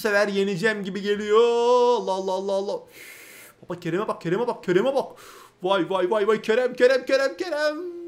Bu sefer yeneceğim gibi geliyor. Allah Allah Allah Allah. Baba Kerem'e bak Kerem'e bak Kerem'e bak. Vay vay vay vay Kerem Kerem Kerem Kerem.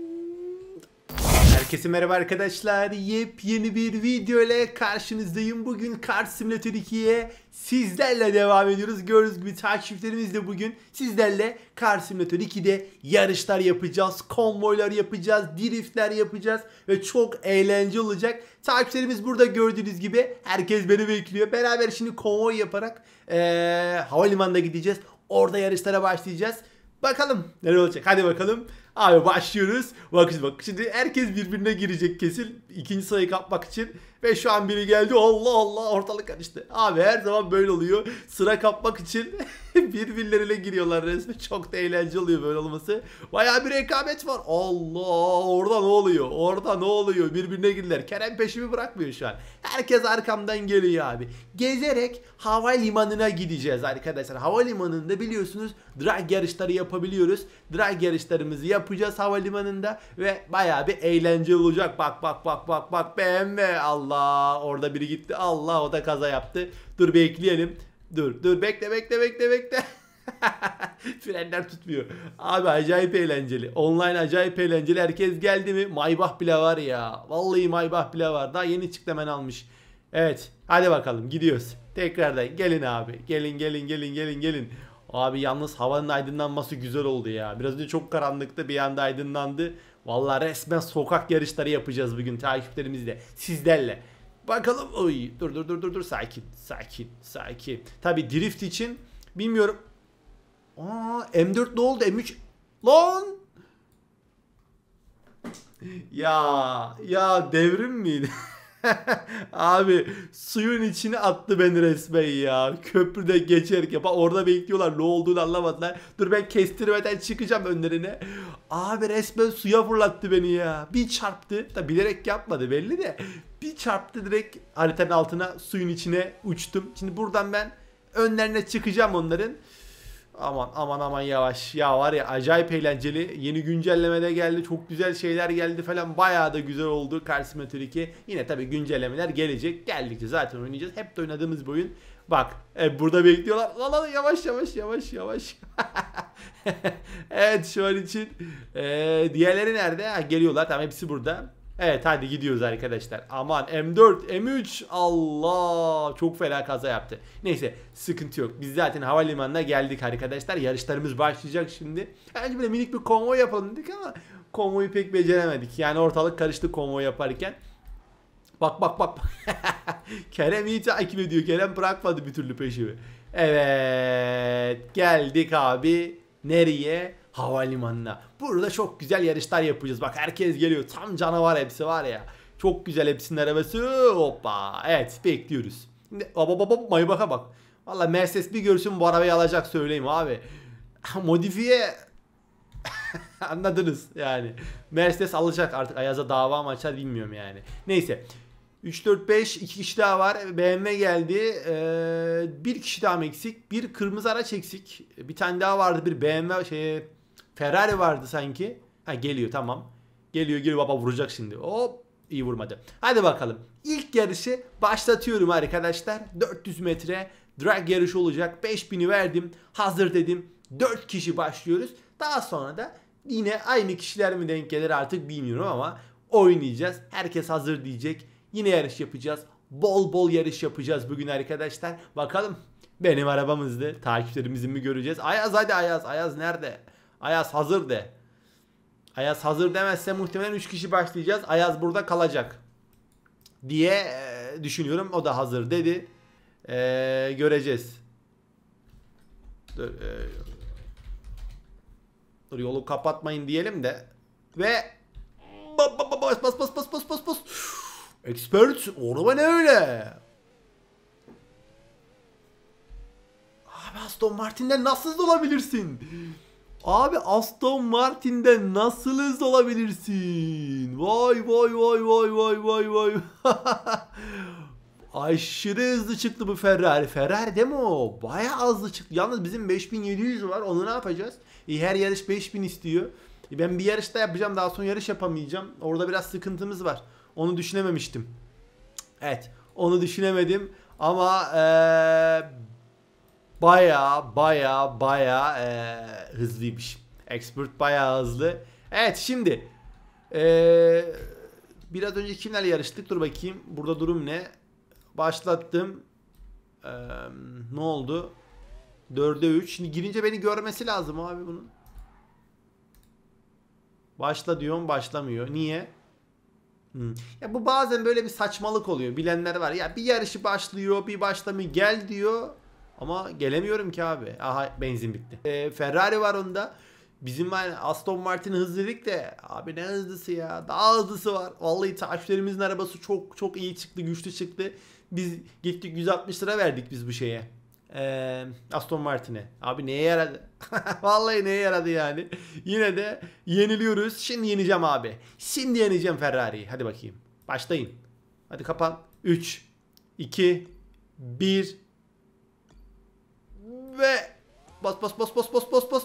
Herkese merhaba arkadaşlar. Yepyeni bir video ile karşınızdayım. Bugün Kart Simulator 2'ye sizlerle devam ediyoruz. Gördüğünüz gibi takipçilerimiz de bugün sizlerle Kart Simulator 2'de yarışlar yapacağız. Konvoylar yapacağız. Driftler yapacağız. Ve çok eğlenceli olacak. Takipçilerimiz burada gördüğünüz gibi herkes beni bekliyor. Beraber şimdi konvoy yaparak ee, havalimanına gideceğiz. Orada yarışlara başlayacağız. Bakalım neler olacak. Hadi bakalım. Abi başlıyoruz. Bakın bak şimdi herkes birbirine girecek kesin. ikinci sayı kapmak için. Ve şu an biri geldi. Allah Allah ortalık karıştı. Abi her zaman böyle oluyor. Sıra kapmak için birbirlerine giriyorlar resmen. Çok da eğlenceli oluyor böyle olması. Baya bir rekabet var. Allah orada ne oluyor? Orada ne oluyor? Birbirine girdiler. Kerem peşimi bırakmıyor şu an. Herkes arkamdan geliyor abi. Gezerek havalimanına gideceğiz arkadaşlar. Havalimanında biliyorsunuz drag yarışları yapabiliyoruz. Drag yarışlarımızı yapacağız havalimanında ve baya bir eğlenceli olacak. Bak bak bak bak bak beğenme Allah orada biri gitti. Allah o da kaza yaptı. Dur bekleyelim. Dur dur bekle bekle bekle bekle. Frenler tutmuyor. Abi acayip eğlenceli. Online acayip eğlenceli. Herkes geldi mi? Maybach bile var ya. Vallahi Maybach bile var. Daha yeni çıktı hemen almış. Evet. Hadi bakalım gidiyoruz. Tekrardan gelin abi. Gelin gelin gelin gelin gelin. Abi yalnız havanın aydınlanması güzel oldu ya. Biraz önce çok karanlıktı bir anda aydınlandı. Vallahi resmen sokak yarışları yapacağız bugün takipçilerimizle. Sizlerle. Bakalım. Oy, dur dur dur dur dur sakin. Sakin. Sakin. Tabii drift için bilmiyorum. Aa M4 ne oldu? M3 lan. Ya ya devrim miydi? Abi suyun içine attı beni resmen ya. Köprüde geçerken. Bak orada bekliyorlar. Ne olduğunu anlamadılar. Dur ben kestirmeden çıkacağım önlerine. Abi resmen suya fırlattı beni ya. Bir çarptı. Da bilerek yapmadı belli de. Bir çarptı direkt haritanın altına suyun içine uçtum. Şimdi buradan ben önlerine çıkacağım onların aman aman aman yavaş. Ya var ya acayip eğlenceli. Yeni güncellemede geldi. Çok güzel şeyler geldi falan. Bayağı da güzel oldu Cars Simulator 2. Yine tabi güncellemeler gelecek. Geldikçe zaten oynayacağız. Hep de oynadığımız bu Bak e, burada bekliyorlar. Lan lan yavaş yavaş yavaş yavaş. evet şu an için. E, diğerleri nerede? Ha, geliyorlar. Tamam hepsi burada. Evet hadi gidiyoruz arkadaşlar. Aman M4, M3 Allah çok fena kaza yaptı. Neyse sıkıntı yok. Biz zaten havalimanına geldik arkadaşlar. Yarışlarımız başlayacak şimdi. Bence böyle minik bir konvoy yapalım dedik ama konvoyu pek beceremedik. Yani ortalık karıştı konvoy yaparken. Bak bak bak. Kerem iyi takip ediyor. Kerem bırakmadı bir türlü peşimi. Evet geldik abi. Nereye? havalimanına. Burada çok güzel yarışlar yapacağız. Bak herkes geliyor. Tam canavar hepsi var ya. Çok güzel hepsinin arabası. Hoppa. Evet bekliyoruz. Şimdi baba baba bak. Valla Mercedes bir görsün bu arabayı alacak söyleyeyim abi. Modifiye Anladınız yani. Mercedes alacak artık Ayaz'a dava mı açar bilmiyorum yani. Neyse. 3 4 5 2 kişi daha var. BMW geldi. Ee, bir kişi daha eksik. Bir kırmızı araç eksik. Bir tane daha vardı bir BMW şey Ferrari vardı sanki. Ha geliyor tamam. Geliyor geliyor baba vuracak şimdi. Hop iyi vurmadı. Hadi bakalım. İlk yarışı başlatıyorum arkadaşlar. 400 metre drag yarışı olacak. 5000'i verdim. Hazır dedim. 4 kişi başlıyoruz. Daha sonra da yine aynı kişiler mi denk gelir artık bilmiyorum ama oynayacağız. Herkes hazır diyecek. Yine yarış yapacağız. Bol bol yarış yapacağız bugün arkadaşlar. Bakalım benim arabamızdı. Takipçilerimizi mi göreceğiz? Ayaz hadi Ayaz. Ayaz nerede? Ayaz hazır de. Ayaz hazır demezse muhtemelen 3 kişi başlayacağız. Ayaz burada kalacak diye e, düşünüyorum. O da hazır dedi. Ee, göreceğiz. Dur, e, dur yolu kapatmayın diyelim de. Ve bas bas bas bas bas bas bas bas. Expert orada ne öyle? Abi Aston Martin'de nasıl olabilirsin? Abi Aston Martin'de nasıl hızlı olabilirsin? Vay vay vay vay vay vay vay. Aşırı hızlı çıktı bu Ferrari. Ferrari değil mi o? Baya hızlı çıktı. Yalnız bizim 5700 var. Onu ne yapacağız? E, her yarış 5000 istiyor. E, ben bir yarışta yapacağım. Daha sonra yarış yapamayacağım. Orada biraz sıkıntımız var. Onu düşünememiştim. Evet. Onu düşünemedim. Ama ee, baya baya baya e, hızlıymış. Expert baya hızlı. Evet şimdi e, biraz önce kimlerle yarıştık? Dur bakayım burada durum ne? Başlattım. E, ne oldu? 4'e 3. Şimdi girince beni görmesi lazım abi bunun. Başla diyorum başlamıyor. Niye? Hmm. Ya bu bazen böyle bir saçmalık oluyor. Bilenler var. Ya bir yarışı başlıyor, bir başlamıyor. Gel diyor. Ama gelemiyorum ki abi. Aha benzin bitti. Ee, Ferrari var onda. Bizim yani Aston Martin hızlı dedik de abi ne hızlısı ya daha hızlısı var. Vallahi takipçilerimizin arabası çok çok iyi çıktı güçlü çıktı. Biz gittik 160 lira verdik biz bu şeye. Ee, Aston Martin'e. Abi neye yaradı? Vallahi neye yaradı yani. Yine de yeniliyoruz. Şimdi yeneceğim abi. Şimdi yeneceğim Ferrari'yi. Hadi bakayım. Başlayın. Hadi kapan. 3, 2, 1. Ve bas bas bas bas bas bas bas.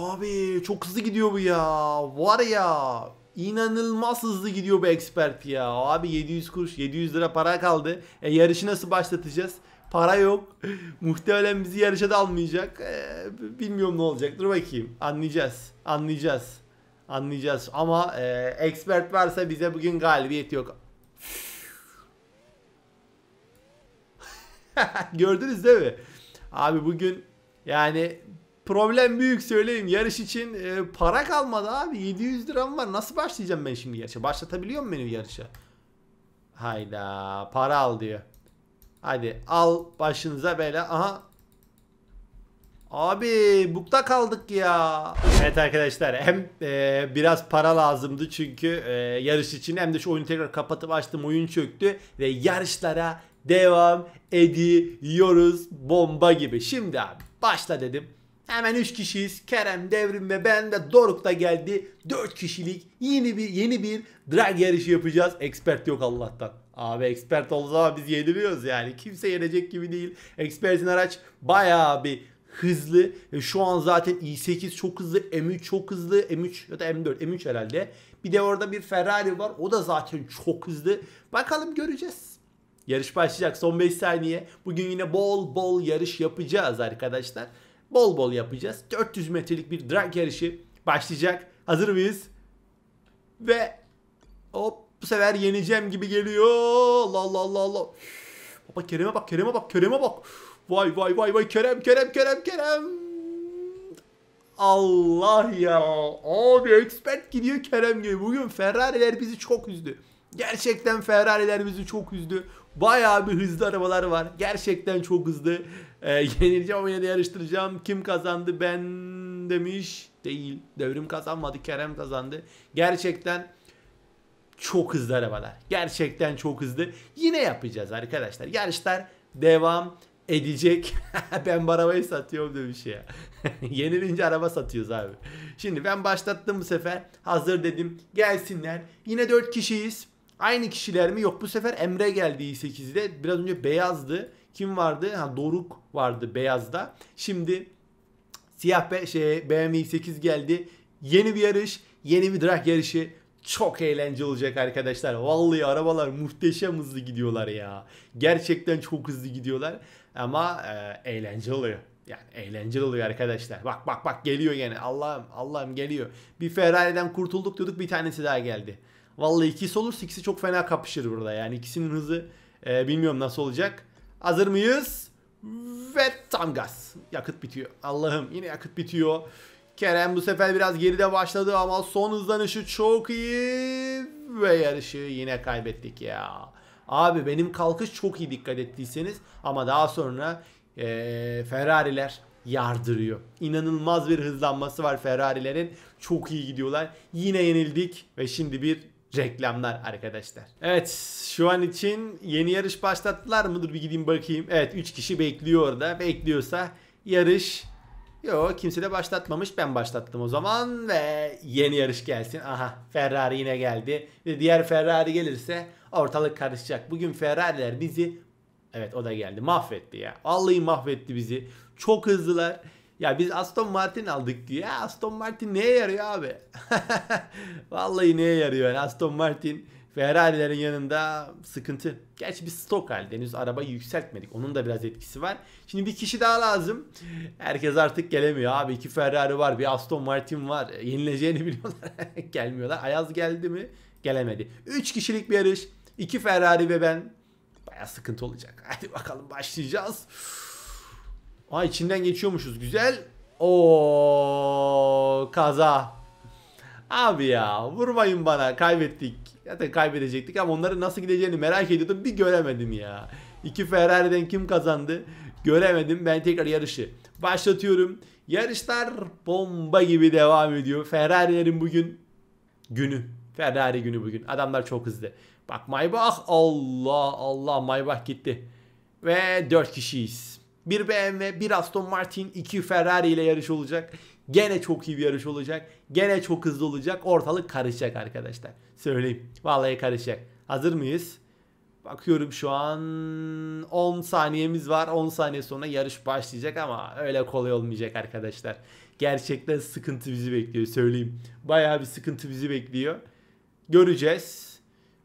Abi çok hızlı gidiyor bu ya. Var ya. İnanılmaz hızlı gidiyor bu expert ya. Abi 700 kuruş 700 lira para kaldı. E, yarışı nasıl başlatacağız? Para yok. Muhtemelen bizi yarışa da almayacak. E, bilmiyorum ne olacak. Dur bakayım. Anlayacağız. Anlayacağız. Anlayacağız. Ama e, expert varsa bize bugün galibiyet yok. Gördünüz değil mi? Abi bugün yani problem büyük söyleyeyim. Yarış için e, para kalmadı abi. 700 liram var. Nasıl başlayacağım ben şimdi yarışa? Başlatabiliyor muyum beni yarışa? Hayda para al diyor. Hadi al başınıza böyle. Aha Abi bukta kaldık ya. Evet arkadaşlar hem e, biraz para lazımdı çünkü e, yarış için hem de şu oyunu tekrar kapatıp açtım oyun çöktü ve yarışlara devam ediyoruz bomba gibi. Şimdi abi başla dedim. Hemen 3 kişiyiz. Kerem, Devrim ve ben de Doruk da geldi. 4 kişilik yeni bir yeni bir drag yarışı yapacağız. Expert yok Allah'tan. Abi expert olduğu zaman biz yeniliyoruz yani. Kimse yenecek gibi değil. Expert'in araç bayağı bir hızlı. E, şu an zaten i8 çok hızlı, M3 çok hızlı, M3 ya da M4, M3 herhalde. Bir de orada bir Ferrari var. O da zaten çok hızlı. Bakalım göreceğiz. Yarış başlayacak son 5 saniye. Bugün yine bol bol yarış yapacağız arkadaşlar. Bol bol yapacağız. 400 metrelik bir drag yarışı başlayacak. Hazır mıyız? Ve hop bu sefer yeneceğim gibi geliyor. Allah Allah Allah Allah. Üf, baba Kerem'e bak Kerem'e bak Kerem'e bak. Vay vay vay vay Kerem Kerem Kerem Kerem. Allah ya. Abi expert gidiyor Kerem gibi. Bugün Ferrari'ler bizi çok üzdü. Gerçekten Ferrari'ler bizi çok üzdü. Bayağı bir hızlı arabalar var. Gerçekten çok hızlı. E, yenileceğim yine de yarıştıracağım. Kim kazandı ben demiş. Değil. Devrim kazanmadı. Kerem kazandı. Gerçekten çok hızlı arabalar. Gerçekten çok hızlı. Yine yapacağız arkadaşlar. Yarışlar devam edecek. ben bu arabayı satıyorum demiş ya. Yenilince araba satıyoruz abi. Şimdi ben başlattım bu sefer. Hazır dedim. Gelsinler. Yine 4 kişiyiz. Aynı kişiler mi? Yok bu sefer Emre geldi i8'de. Biraz önce beyazdı. Kim vardı? Ha, Doruk vardı beyazda. Şimdi siyah be şey, BMW i8 geldi. Yeni bir yarış. Yeni bir drag yarışı. Çok eğlenceli olacak arkadaşlar. Vallahi arabalar muhteşem hızlı gidiyorlar ya. Gerçekten çok hızlı gidiyorlar. Ama e, eğlenceli oluyor. Yani eğlenceli oluyor arkadaşlar. Bak bak bak geliyor yine. Allah'ım Allah'ım geliyor. Bir Ferrari'den kurtulduk diyorduk bir tanesi daha geldi. Vallahi ikisi olursa ikisi çok fena kapışır burada. Yani ikisinin hızı e, bilmiyorum nasıl olacak. Hazır mıyız? Ve tam gaz. Yakıt bitiyor. Allah'ım yine yakıt bitiyor. Kerem bu sefer biraz geride başladı ama son hızlanışı çok iyi. Ve yarışı yine kaybettik ya. Abi benim kalkış çok iyi dikkat ettiyseniz ama daha sonra e, Ferrari'ler yardırıyor. İnanılmaz bir hızlanması var Ferrari'lerin. Çok iyi gidiyorlar. Yine yenildik ve şimdi bir reklamlar arkadaşlar. Evet şu an için yeni yarış başlattılar mıdır bir gideyim bakayım. Evet 3 kişi bekliyor orada. Bekliyorsa yarış Yo kimse de başlatmamış ben başlattım o zaman ve yeni yarış gelsin. Aha Ferrari yine geldi ve diğer Ferrari gelirse ortalık karışacak. Bugün Ferrari'ler bizi evet o da geldi mahvetti ya. Vallahi mahvetti bizi. Çok hızlılar. Ya biz Aston Martin aldık diyor. Ya Aston Martin neye yarıyor abi? Vallahi neye yarıyor? Yani Aston Martin Ferrari'lerin yanında sıkıntı. Gerçi bir stok halde henüz arabayı yükseltmedik. Onun da biraz etkisi var. Şimdi bir kişi daha lazım. Herkes artık gelemiyor abi. iki Ferrari var, bir Aston Martin var. E, yenileceğini biliyorlar. Gelmiyorlar. Ayaz geldi mi? Gelemedi. 3 kişilik bir yarış. iki Ferrari ve ben. Baya sıkıntı olacak. Hadi bakalım başlayacağız. Uf. Aa içinden geçiyormuşuz. Güzel. O kaza. Abi ya vurmayın bana kaybettik. Zaten kaybedecektik ama onların nasıl gideceğini merak ediyordum bir göremedim ya. İki Ferrari'den kim kazandı göremedim ben tekrar yarışı başlatıyorum. Yarışlar bomba gibi devam ediyor. Ferrari'lerin bugün günü. Ferrari günü bugün. Adamlar çok hızlı. Bak Maybach Allah Allah Maybach gitti. Ve 4 kişiyiz. Bir BMW, bir Aston Martin, iki Ferrari ile yarış olacak. Gene çok iyi bir yarış olacak. Gene çok hızlı olacak. Ortalık karışacak arkadaşlar. Söyleyeyim. Vallahi karışacak. Hazır mıyız? Bakıyorum şu an 10 saniyemiz var. 10 saniye sonra yarış başlayacak ama öyle kolay olmayacak arkadaşlar. Gerçekten sıkıntı bizi bekliyor söyleyeyim. Bayağı bir sıkıntı bizi bekliyor. Göreceğiz.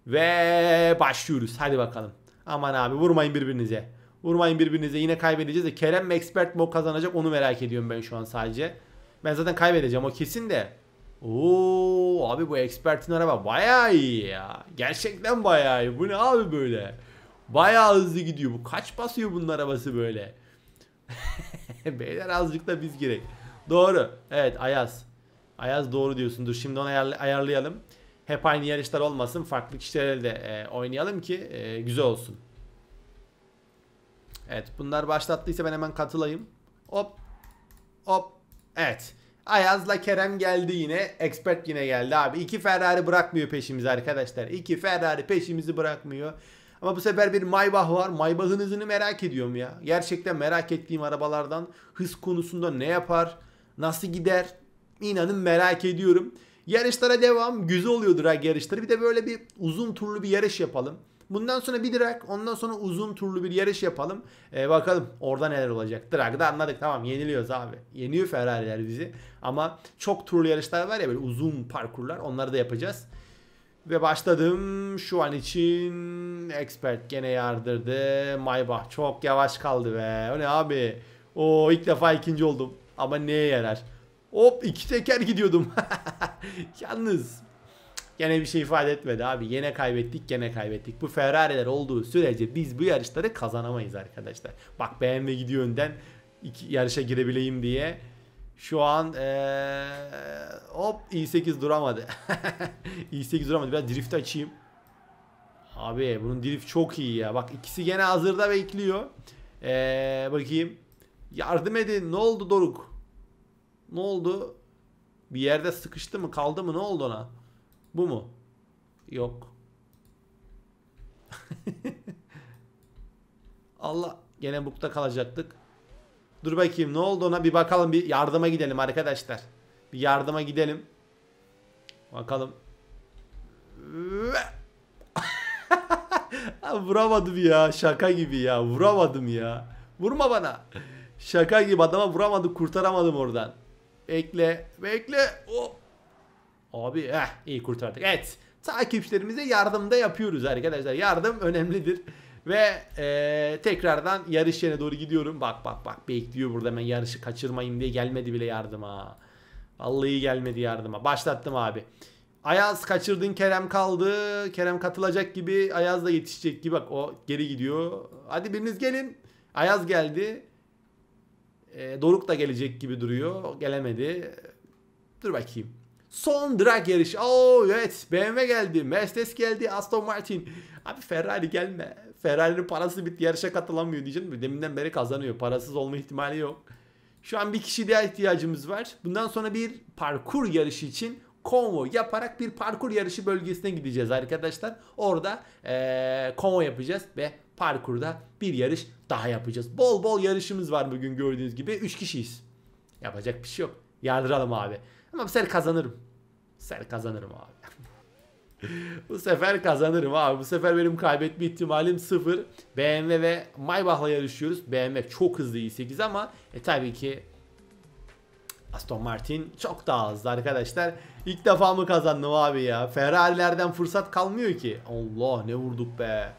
Ve başlıyoruz. Hadi bakalım. Aman abi vurmayın birbirinize. Vurmayın birbirinize yine kaybedeceğiz de Kerem mi Expert mi o kazanacak onu merak ediyorum ben şu an sadece. Ben zaten kaybedeceğim o kesin de. Oo abi bu Expert'in araba baya iyi ya. Gerçekten baya iyi. Bu ne abi böyle? Baya hızlı gidiyor. Bu kaç basıyor bunun arabası böyle? Beyler azıcık da biz girek. Doğru. Evet Ayaz. Ayaz doğru diyorsun. Dur şimdi onu ayarlayalım. Hep aynı yarışlar olmasın. Farklı kişilerle de e, oynayalım ki e, güzel olsun. Evet bunlar başlattıysa ben hemen katılayım. Hop. Hop. Evet. Ayaz'la Kerem geldi yine. Expert yine geldi abi. İki Ferrari bırakmıyor peşimizi arkadaşlar. İki Ferrari peşimizi bırakmıyor. Ama bu sefer bir Maybach var. Maybach'ın hızını merak ediyorum ya. Gerçekten merak ettiğim arabalardan. Hız konusunda ne yapar? Nasıl gider? İnanın merak ediyorum. Yarışlara devam. Güzel oluyordur ha yarışları. Bir de böyle bir uzun turlu bir yarış yapalım. Bundan sonra bir drag ondan sonra uzun turlu bir yarış yapalım. E, bakalım orada neler olacak. Drag'da anladık tamam yeniliyoruz abi. Yeniyor Ferrari'ler bizi. Ama çok turlu yarışlar var ya böyle uzun parkurlar onları da yapacağız. Ve başladım şu an için expert gene yardırdı. Maybach çok yavaş kaldı be. O ne abi? O ilk defa ikinci oldum. Ama neye yarar? Hop iki teker gidiyordum. Yalnız Gene bir şey ifade etmedi abi. Yine kaybettik, gene kaybettik. Bu Ferrari'ler olduğu sürece biz bu yarışları kazanamayız arkadaşlar. Bak BMW gidiyor önden iki, yarışa girebileyim diye. Şu an ee, hop i8 duramadı. i8 duramadı. Biraz drift açayım. Abi bunun drift çok iyi ya. Bak ikisi gene hazırda bekliyor. Ee, bakayım. Yardım edin. Ne oldu Doruk? Ne oldu? Bir yerde sıkıştı mı? Kaldı mı? Ne oldu ona? Bu mu? Yok. Allah gene bukta kalacaktık. Dur bakayım ne oldu ona bir bakalım bir yardıma gidelim arkadaşlar. Bir yardıma gidelim. Bakalım. vuramadım ya şaka gibi ya vuramadım ya. Vurma bana. Şaka gibi adama vuramadım kurtaramadım oradan. Bekle bekle hop. Oh. Abi eh iyi kurtardık. Evet takipçilerimize yardımda yapıyoruz arkadaşlar. Yardım önemlidir. Ve e, tekrardan yarış yerine doğru gidiyorum. Bak bak bak bekliyor burada ben yarışı kaçırmayayım diye gelmedi bile yardıma. Vallahi gelmedi yardıma. Başlattım abi. Ayaz kaçırdın Kerem kaldı. Kerem katılacak gibi Ayaz da yetişecek gibi. Bak o geri gidiyor. Hadi biriniz gelin. Ayaz geldi. E, Doruk da gelecek gibi duruyor. Gelemedi. Dur bakayım. Son drag yarışı. Oo evet BMW geldi. Mercedes geldi. Aston Martin. Abi Ferrari gelme. Ferrari'nin parası bitti. Yarışa katılamıyor diyeceğim. Deminden beri kazanıyor. Parasız olma ihtimali yok. Şu an bir kişi daha ihtiyacımız var. Bundan sonra bir parkur yarışı için konvoy yaparak bir parkur yarışı bölgesine gideceğiz arkadaşlar. Orada ee, konvoy yapacağız ve parkurda bir yarış daha yapacağız. Bol bol yarışımız var bugün gördüğünüz gibi. 3 kişiyiz. Yapacak bir şey yok. Yardıralım abi. Ama bu sefer kazanırım sefer kazanırım abi. bu sefer kazanırım abi. Bu sefer benim kaybetme ihtimalim sıfır. BMW ve Maybach'la yarışıyoruz. BMW çok hızlı i8 ama e tabii ki Aston Martin çok daha hızlı arkadaşlar. İlk defa mı kazandım abi ya? Ferrari'lerden fırsat kalmıyor ki. Allah ne vurduk be.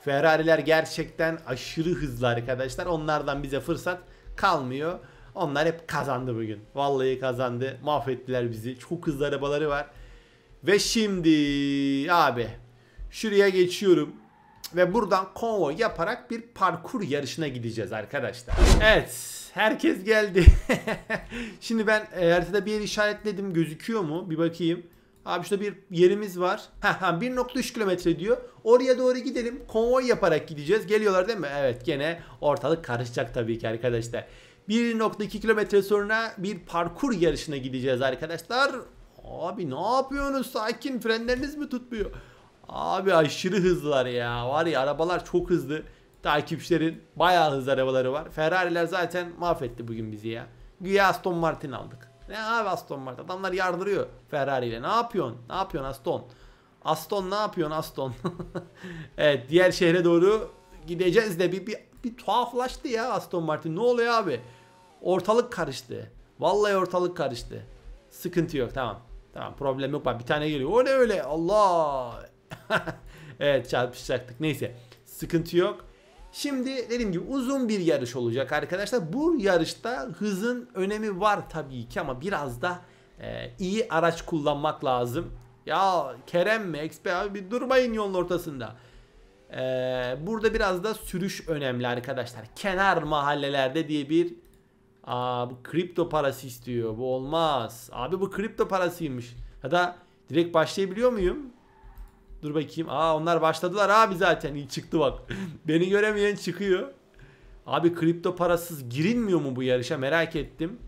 Ferrari'ler gerçekten aşırı hızlı arkadaşlar. Onlardan bize fırsat kalmıyor. Onlar hep kazandı bugün. Vallahi kazandı. Mahvettiler bizi. Çok hızlı arabaları var. Ve şimdi abi şuraya geçiyorum. Ve buradan konvoy yaparak bir parkur yarışına gideceğiz arkadaşlar. Evet herkes geldi. Şimdi ben e, haritada bir yer işaretledim gözüküyor mu? Bir bakayım. Abi şurada bir yerimiz var. 1.3 kilometre diyor. Oraya doğru gidelim. Konvoy yaparak gideceğiz. Geliyorlar değil mi? Evet gene ortalık karışacak tabii ki arkadaşlar. 1.2 kilometre sonra bir parkur yarışına gideceğiz arkadaşlar. Abi ne yapıyorsunuz? Sakin frenleriniz mi tutmuyor? Abi aşırı hızlılar ya. Var ya arabalar çok hızlı. Takipçilerin bayağı hızlı arabaları var. Ferrari'ler zaten mahvetti bugün bizi ya. Güya Aston Martin aldık. Ne abi Aston Martin? Adamlar yardırıyor Ferrari ile. Ne yapıyorsun? Ne yapıyorsun Aston? Aston ne yapıyorsun Aston? evet diğer şehre doğru gideceğiz de bir, bir, bir tuhaflaştı ya Aston Martin. Ne oluyor abi? Ortalık karıştı. Vallahi ortalık karıştı. Sıkıntı yok tamam. Tamam problem yok. Bak bir tane geliyor. O ne öyle? Allah. evet çarpışacaktık. Neyse. Sıkıntı yok. Şimdi dediğim gibi uzun bir yarış olacak arkadaşlar. Bu yarışta hızın önemi var tabii ki ama biraz da e, iyi araç kullanmak lazım. Ya Kerem mi XP abi bir durmayın yolun ortasında. E, burada biraz da sürüş önemli arkadaşlar. Kenar mahallelerde diye bir Aa bu kripto parası istiyor. Bu olmaz. Abi bu kripto parasıymış. Ya da direkt başlayabiliyor muyum? Dur bakayım. Aa onlar başladılar abi zaten. İyi çıktı bak. Beni göremeyen çıkıyor. Abi kripto parasız girilmiyor mu bu yarışa? Merak ettim.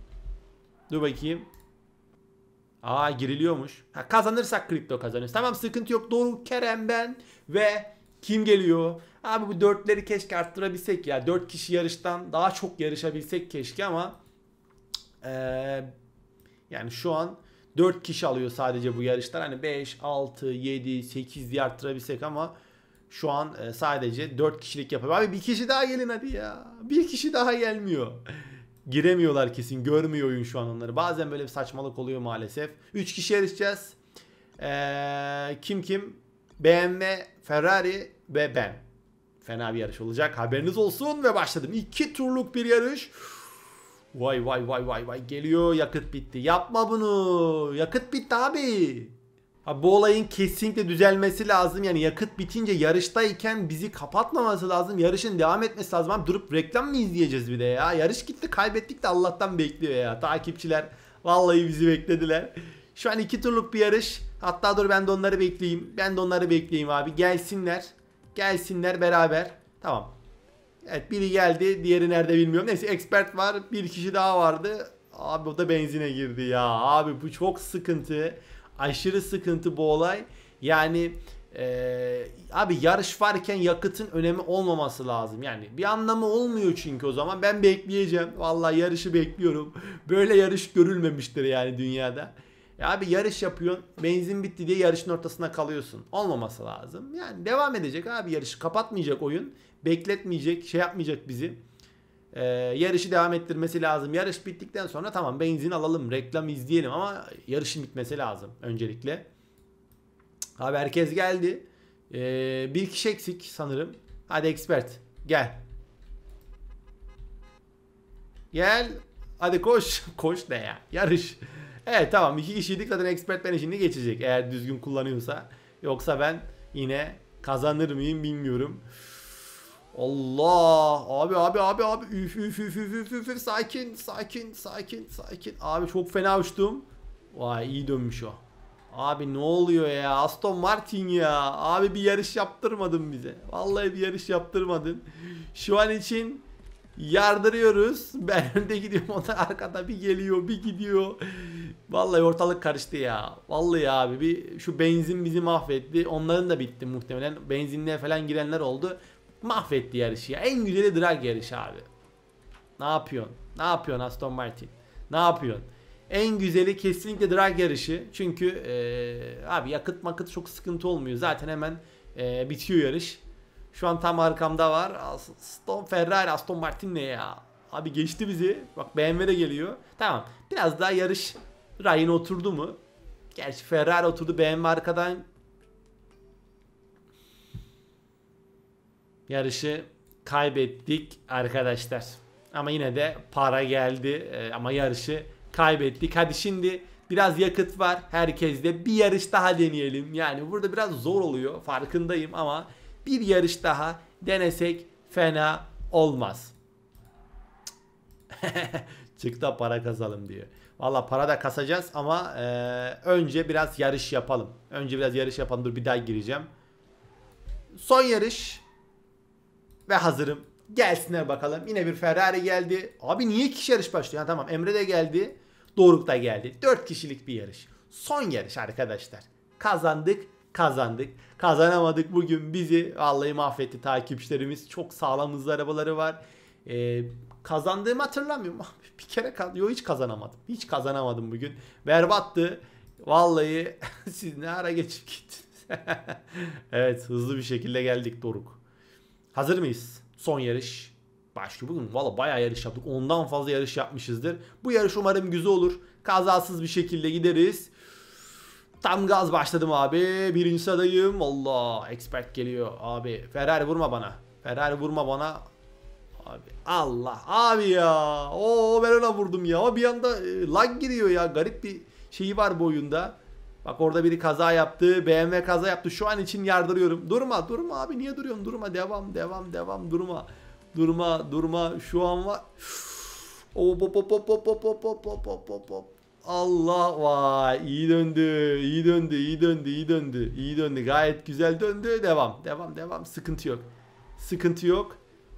Dur bakayım. Aa giriliyormuş. Ha, kazanırsak kripto kazanırız. Tamam sıkıntı yok. Doğru Kerem ben ve kim geliyor? Abi bu dörtleri keşke arttırabilsek ya. Dört kişi yarıştan daha çok yarışabilsek keşke ama ee, yani şu an dört kişi alıyor sadece bu yarışlar. Hani beş, altı, yedi, sekiz diye arttırabilsek ama şu an sadece dört kişilik yapıyor. Abi bir kişi daha gelin hadi ya. Bir kişi daha gelmiyor. Giremiyorlar kesin. Görmüyor oyun şu an onları. Bazen böyle bir saçmalık oluyor maalesef. Üç kişi yarışacağız. Ee, kim kim? BMW, Ferrari ve ben. Fena bir yarış olacak haberiniz olsun ve başladım. İki turluk bir yarış. Vay vay vay vay vay geliyor yakıt bitti. Yapma bunu. Yakıt bitti abi. Abi bu olayın kesinlikle düzelmesi lazım. Yani yakıt bitince yarıştayken bizi kapatmaması lazım. Yarışın devam etmesi lazım. Abi durup reklam mı izleyeceğiz bir de ya? Yarış gitti kaybettik de Allah'tan bekliyor ya. Takipçiler vallahi bizi beklediler. Şu an iki turluk bir yarış. Hatta dur ben de onları bekleyeyim. Ben de onları bekleyeyim abi. Gelsinler. Gelsinler beraber. Tamam. Evet biri geldi. Diğeri nerede bilmiyorum. Neyse expert var. Bir kişi daha vardı. Abi o da benzine girdi ya. Abi bu çok sıkıntı. Aşırı sıkıntı bu olay. Yani ee, abi yarış varken yakıtın önemi olmaması lazım. Yani bir anlamı olmuyor çünkü o zaman. Ben bekleyeceğim. Vallahi yarışı bekliyorum. Böyle yarış görülmemiştir yani dünyada. Ya e bir yarış yapıyorsun. Benzin bitti diye yarışın ortasına kalıyorsun. Olmaması lazım. Yani devam edecek abi yarışı. Kapatmayacak oyun. Bekletmeyecek. Şey yapmayacak bizi. Ee, yarışı devam ettirmesi lazım. Yarış bittikten sonra tamam benzin alalım. Reklam izleyelim ama yarışın bitmesi lazım öncelikle. Abi herkes geldi. Ee, bir kişi eksik sanırım. Hadi expert gel. Gel. Hadi koş. Koş ne ya? Yarış. Evet tamam iki kişiydik zaten expertlerin işini geçecek eğer düzgün kullanıyorsa. Yoksa ben yine kazanır mıyım bilmiyorum. Allah abi abi abi abi üf üf üf üf üf üf, üf. sakin sakin sakin sakin abi çok fena uçtum. Vay iyi dönmüş o. Abi ne oluyor ya Aston Martin ya abi bir yarış yaptırmadın bize. Vallahi bir yarış yaptırmadın. Şu an için Yardırıyoruz. Ben önde gidiyorum. O da arkada bir geliyor bir gidiyor. Vallahi ortalık karıştı ya. Vallahi abi bir şu benzin bizi mahvetti. Onların da bitti muhtemelen. Benzinle falan girenler oldu. Mahvetti yarışı ya. En güzeli drag yarışı abi. Ne yapıyorsun? Ne yapıyorsun Aston Martin? Ne yapıyorsun? En güzeli kesinlikle drag yarışı. Çünkü ee, abi yakıt makıt çok sıkıntı olmuyor. Zaten hemen ee, bitiyor yarış. Şu an tam arkamda var. Aston Ferrari, Aston Martin ne ya? Abi geçti bizi. Bak BMW de geliyor. Tamam. Biraz daha yarış rayına oturdu mu? Gerçi Ferrari oturdu. BMW arkadan yarışı kaybettik arkadaşlar. Ama yine de para geldi. Ee, ama yarışı kaybettik. Hadi şimdi biraz yakıt var herkeste. Bir yarış daha deneyelim. Yani burada biraz zor oluyor. Farkındayım ama bir yarış daha denesek fena olmaz. Çık da para kazalım diyor. Valla para da kasacağız ama e, önce biraz yarış yapalım. Önce biraz yarış yapalım. Dur bir daha gireceğim. Son yarış. Ve hazırım. Gelsinler bakalım. Yine bir Ferrari geldi. Abi niye iki yarış başlıyor? Ha, tamam Emre de geldi. Doruk da geldi. Dört kişilik bir yarış. Son yarış arkadaşlar. Kazandık kazandık. Kazanamadık bugün bizi vallahi mahvetti takipçilerimiz. Çok sağlam hızlı arabaları var. Ee, kazandığımı hatırlamıyorum. Ah, bir kere kaz Yo, hiç kazanamadım. Hiç kazanamadım bugün. Berbattı. Vallahi siz ne ara geçip gittiniz. evet hızlı bir şekilde geldik Doruk. Hazır mıyız? Son yarış. Başlıyor bugün. Valla bayağı yarış yaptık. Ondan fazla yarış yapmışızdır. Bu yarış umarım güzel olur. Kazasız bir şekilde gideriz. Tam gaz başladım abi. Birinci sıradayım. Allah. Expert geliyor abi. Ferrari vurma bana. Ferrari vurma bana. Abi Allah. Abi ya. Oo ben ona vurdum ya. Ama bir anda e, lag giriyor ya. Garip bir şeyi var bu oyunda. Bak orada biri kaza yaptı. BMW kaza yaptı. Şu an için yardırıyorum. Durma durma abi. Niye duruyorsun? Durma. Devam devam devam. Durma. Durma durma. Şu an var. Üf. Oh, pop pop pop pop pop pop pop pop pop. Allah vay iyi döndü iyi döndü iyi döndü iyi döndü iyi döndü gayet güzel döndü devam devam devam sıkıntı yok sıkıntı yok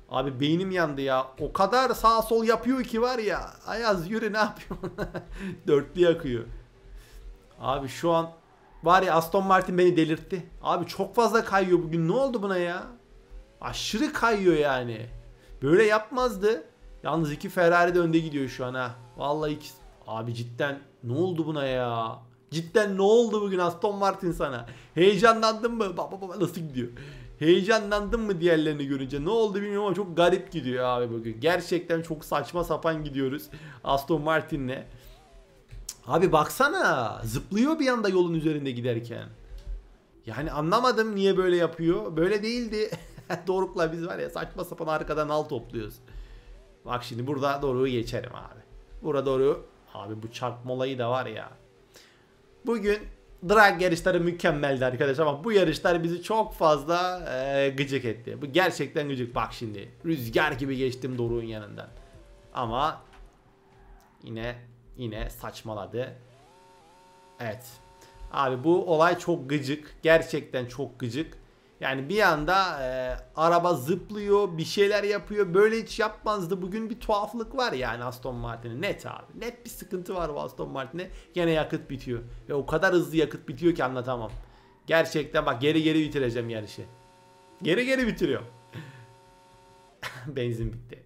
abi beynim yandı ya o kadar sağ sol yapıyor ki var ya Ayaz yürü ne yapıyorsun dörtlü yakıyor abi şu an var ya Aston Martin beni delirtti abi çok fazla kayıyor bugün ne oldu buna ya aşırı kayıyor yani böyle yapmazdı yalnız iki Ferrari de önde gidiyor şu an ha vallahi ikisi Abi cidden ne oldu buna ya? Cidden ne oldu bugün Aston Martin sana? Heyecanlandın mı? Bak bak nasıl gidiyor? Heyecanlandın mı diğerlerini görünce? Ne oldu bilmiyorum ama çok garip gidiyor abi bugün. Gerçekten çok saçma sapan gidiyoruz Aston Martin'le. Abi baksana zıplıyor bir anda yolun üzerinde giderken. Yani anlamadım niye böyle yapıyor. Böyle değildi. Doruk'la biz var ya saçma sapan arkadan al topluyoruz. Bak şimdi burada Doruk'u geçerim abi. Burada Doruk'u Abi bu çarpma olayı da var ya. Bugün drag yarışları mükemmeldi arkadaşlar ama bu yarışlar bizi çok fazla e, gıcık etti. Bu gerçekten gıcık. Bak şimdi rüzgar gibi geçtim Doruk'un yanından. Ama yine yine saçmaladı. Evet. Abi bu olay çok gıcık. Gerçekten çok gıcık. Yani bir anda e, araba zıplıyor, bir şeyler yapıyor. Böyle hiç yapmazdı. Bugün bir tuhaflık var yani Aston Martin'e. Net abi. Net bir sıkıntı var bu Aston Martin'e. Gene yakıt bitiyor. Ve o kadar hızlı yakıt bitiyor ki anlatamam. Gerçekten bak geri geri bitireceğim yarışı. Geri geri bitiriyor. Benzin bitti.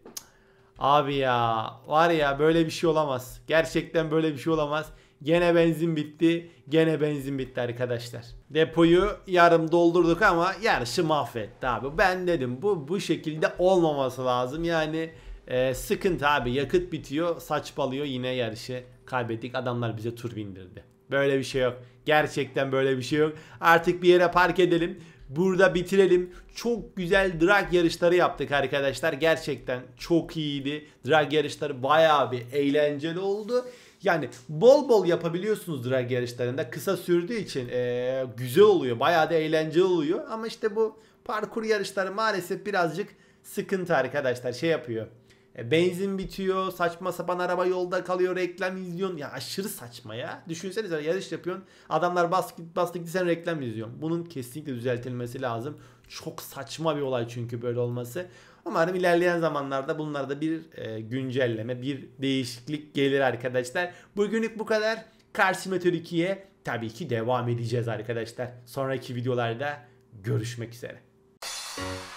Abi ya var ya böyle bir şey olamaz. Gerçekten böyle bir şey olamaz. Gene benzin bitti. Gene benzin bitti arkadaşlar. Depoyu yarım doldurduk ama yarışı mahvetti abi. Ben dedim bu bu şekilde olmaması lazım. Yani e, sıkıntı abi. Yakıt bitiyor, saçmalıyor yine yarışı kaybettik. Adamlar bize tur bindirdi. Böyle bir şey yok. Gerçekten böyle bir şey yok. Artık bir yere park edelim. Burada bitirelim. Çok güzel drag yarışları yaptık arkadaşlar. Gerçekten çok iyiydi. Drag yarışları bayağı bir eğlenceli oldu. Yani bol bol yapabiliyorsunuz drag yarışlarında. Kısa sürdüğü için e, güzel oluyor. Bayağı da eğlenceli oluyor. Ama işte bu parkur yarışları maalesef birazcık sıkıntı arkadaşlar. Şey yapıyor. E, benzin bitiyor. Saçma sapan araba yolda kalıyor. Reklam izliyorsun. Ya aşırı saçma ya. Düşünsenize yarış yapıyorsun. Adamlar bastı, bastı gitti sen reklam izliyorsun. Bunun kesinlikle düzeltilmesi lazım. Çok saçma bir olay çünkü böyle olması. Umarım ilerleyen zamanlarda bunlarda bir e, güncelleme, bir değişiklik gelir arkadaşlar. Bugünlük bu kadar. Karsimetör 2'ye tabii ki devam edeceğiz arkadaşlar. Sonraki videolarda görüşmek üzere.